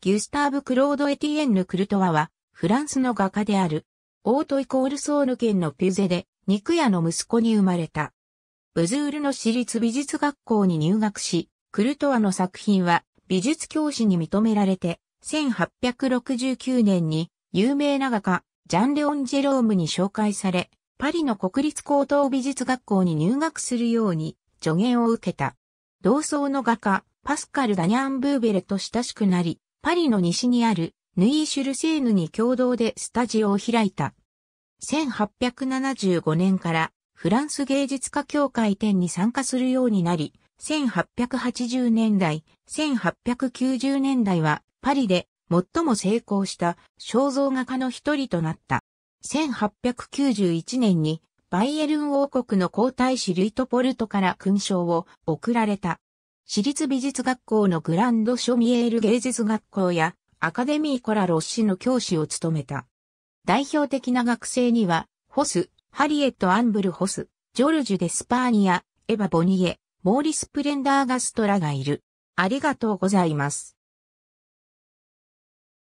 ギュスターブ・クロード・エティエンヌ・クルトワは、フランスの画家である、オートイコールソール県のピュゼで、肉屋の息子に生まれた。ブズールの私立美術学校に入学し、クルトワの作品は美術教師に認められて、1869年に有名な画家、ジャン・レオン・ジェロームに紹介され、パリの国立高等美術学校に入学するように助言を受けた。同窓の画家、パスカル・ダニャン・ブーベレと親しくなり、パリの西にあるヌイシュルセーヌに共同でスタジオを開いた。1875年からフランス芸術家協会展に参加するようになり、1880年代、1890年代はパリで最も成功した肖像画家の一人となった。1891年にバイエルン王国の皇太子ルイトポルトから勲章を贈られた。私立美術学校のグランドショミエール芸術学校やアカデミーコラロッシの教師を務めた。代表的な学生には、ホス、ハリエット・アンブル・ホス、ジョルジュ・デスパーニア、エヴァ・ボニエ、モーリス・プレンダーガストラがいる。ありがとうございます。